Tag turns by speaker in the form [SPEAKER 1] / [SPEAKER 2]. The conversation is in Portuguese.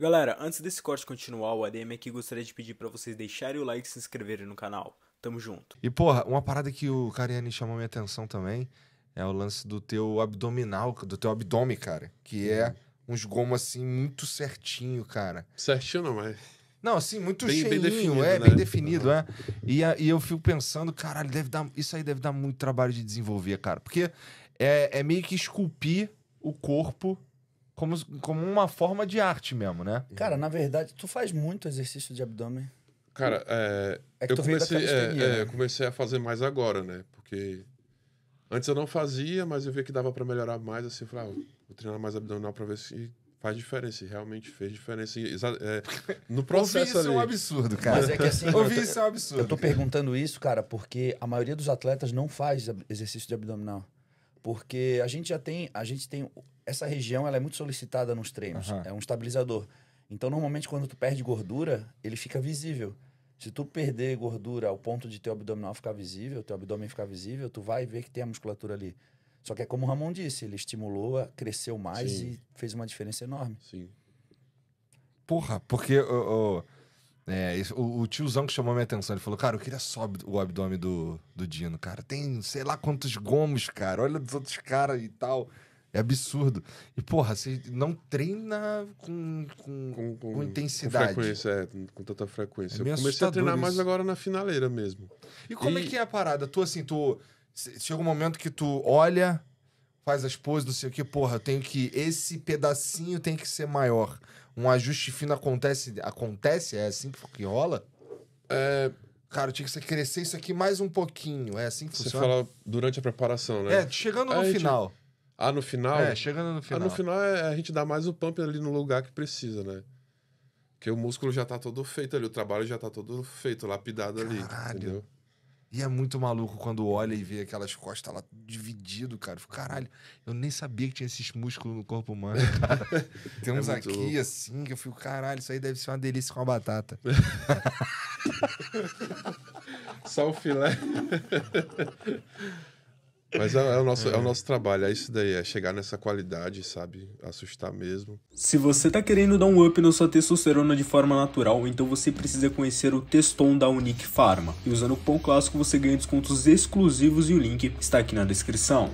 [SPEAKER 1] Galera, antes desse corte continuar, o ADM aqui gostaria de pedir para vocês deixarem o like e se inscreverem no canal. Tamo junto. E porra, uma parada que o Cariani chamou minha atenção também é o lance do teu abdominal, do teu abdômen, cara. Que hum. é uhum. uns gomos assim muito certinho, cara.
[SPEAKER 2] Certinho não, mas.
[SPEAKER 1] Não, assim, muito bem, cheinho, bem definido, é, né? bem definido, uhum. é. E, e eu fico pensando, caralho, deve dar, isso aí deve dar muito trabalho de desenvolver, cara. Porque é, é meio que esculpir o corpo
[SPEAKER 3] como, como uma forma de arte mesmo, né? Cara, na verdade, tu faz muito exercício de abdômen.
[SPEAKER 2] Cara, é, é eu, comecei, é, é, né? eu comecei a fazer mais agora, né? Porque antes eu não fazia, mas eu vi que dava para melhorar mais, assim, eu falei, ah, vou treinar mais abdominal para ver se faz diferença, realmente fez diferença. É, no processo ali. isso é um absurdo, cara. Mas é que assim, Ouvi isso é
[SPEAKER 3] um absurdo. Eu tô perguntando isso, cara, porque a maioria dos atletas não faz exercício de abdominal. Porque a gente já tem, a gente tem essa região, ela é muito solicitada nos treinos, uhum. é um estabilizador. Então, normalmente quando tu perde gordura, ele fica visível. Se tu perder gordura ao ponto de teu abdominal ficar visível, teu abdômen ficar visível, tu vai ver que tem a musculatura ali. Só que é como o Ramon disse, ele estimulou, cresceu mais Sim. e fez uma diferença enorme. Sim.
[SPEAKER 1] Porra, porque oh, oh é, esse, o, o, tiozão que chamou minha atenção, ele falou, cara, eu queria só o abdômen do, do Dino, cara. Tem sei lá quantos gomos, cara. Olha dos outros caras e tal. É absurdo. E, porra, você não treina com, com, com, com, com intensidade. Com frequência,
[SPEAKER 2] é, com tanta frequência. É eu comecei a treinar isso. mais
[SPEAKER 1] agora na finaleira mesmo. E como é e... é que é a parada? Tu, assim, tu... Chega um momento que tu olha faz as poses, não sei o que, porra, eu tenho que. Esse pedacinho tem que ser maior. Um ajuste fino acontece. Acontece? É assim que rola? É. Cara, tinha que você crescer isso aqui mais um pouquinho. É assim que você funciona. Você fala
[SPEAKER 2] durante a preparação, né? É, chegando no gente... final. Ah, no final? É, chegando no final. Ah, no final é, a gente dá mais o pump ali no lugar que precisa, né? Porque o músculo já tá todo feito ali, o trabalho já tá todo feito, lapidado Caralho. ali. Entendeu?
[SPEAKER 1] E é muito maluco quando olha e vê aquelas costas lá dividido, cara. fico, caralho, eu nem sabia que tinha esses músculos no corpo humano, temos Tem é uns é aqui louco. assim que eu fico, caralho, isso aí deve ser uma delícia com a batata.
[SPEAKER 2] Só o filé. Mas é, é, o nosso, é. é. o nosso trabalho, é isso daí, é chegar nessa qualidade, sabe? Assustar mesmo.
[SPEAKER 1] Se você tá querendo dar um up na sua testosterona de forma natural, então você precisa conhecer o Teston da Unique Pharma. E usando o cupom clássico você ganha descontos exclusivos e o link está aqui na descrição.